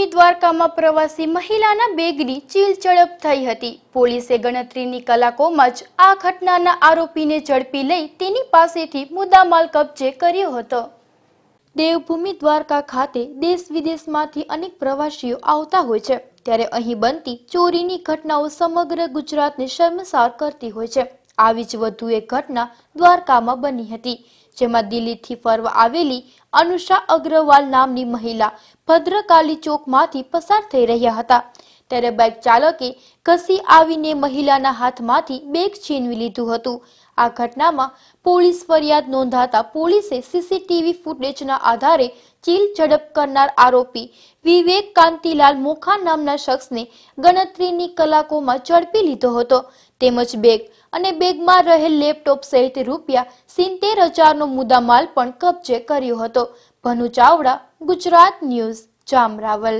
પશ્ચિમી દ્વારકામાં પ્રવાસી મહિલાના બેગની ચીલચડપ થઈ હતી પોલીસે ગણતરીની કલાકોમાં જ આ ઘટનાના આરોપીને ઝડપી લઈ તેની પાસેથી મુદ્દામાલ કબજે કર્યો હતો દેવભૂમિ દ્વારકા ખાતે દેશ વિદેશમાંથી અનેક પ્રવાસીઓ આવતા હોય છે ત્યારે અહીં બનતી ચોરીની ઘટનાઓ સમગ્ર ગુજરાતને શર્મસાર કરતી હોય છે આવી જ વધુ એક ઘટના દ્વારકામાં બની હતી જેમાં દિલ્હીથી ફરવા આવેલી અનુષા અગ્રવાલ નામની મહિલા ભદ્રકાલી ચોકમાંથી પસાર થઈ રહ્યા હતા ત્યારે બાઇક ચાલકે કસી આવીને મહિલાના હાથમાંથી બેગ છીનવી લીધું હતું આ ઘટનામાં પોલીસ ફરિયાદ નોંધાતા પોલીસે સીસીટીવી ફૂટેજના આધારે ચીલ ઝડપ કરનાર આરોપી વિવેક કાંતિલાલ મોખા નામના શખ્સને ગણતરીની કલાકોમાં ઝડપી લીધો હતો તેમજ બેગ અને બેગમાં રહેલ લેપટોપ સહિત રૂપિયા સિત્તેર હજારનો મુદ્દામાલ પણ કબજે કર્યો હતો ભનુ ચાવડા ગુજરાત ન્યૂઝ જામ રાવલ